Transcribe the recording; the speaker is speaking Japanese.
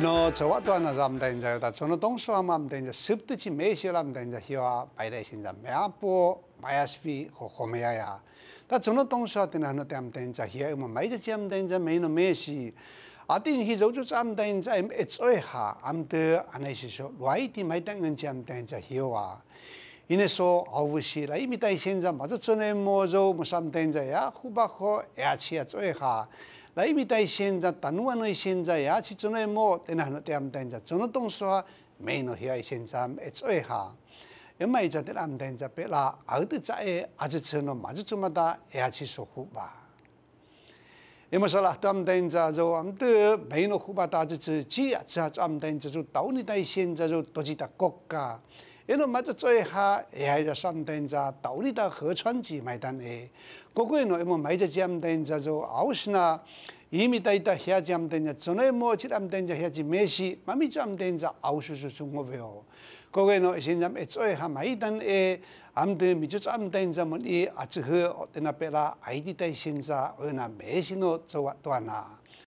那做活多安那做么得人家有哒，做那东西安么得人家十突吃美食啦么得人家喜欢，白带新鲜，梅阿婆、白阿叔、火火梅呀。那做那东西安那得么得人家喜欢，买只鸡么得人家买那美食。阿定人去做就做么得人家爱吃一下，安得阿那意思说，外地买点东西么得人家喜欢。이내소아우시라이미다이신자마저전에모조무삼된자야후바코에아치야쪼에하라이미다이신자단우아노이신자야지전에모때나노때암된자전어동수와메이노히아이신자암에쪼에하연마이자들암된자빼라아드자에아저처노마주쯤마다에아치소후바이모살라암된자조암드메이노후바다아저처지아차암된자조다우니다이신자조도지다꼭가因為買咗最下，也係就三等咋，到你到河川去買單誒。嗰個人我買咗三等咋就熬死啦。伊咪帶到遐三等咋，從來冇去三等咋遐只咩事，媽咪三等咋熬死死死我表。嗰個人現在誒最下買單誒，暗地咪就三等咋麼伊啊只去，等下別啦，挨啲帶現咋，我那咩事都做完斷啦。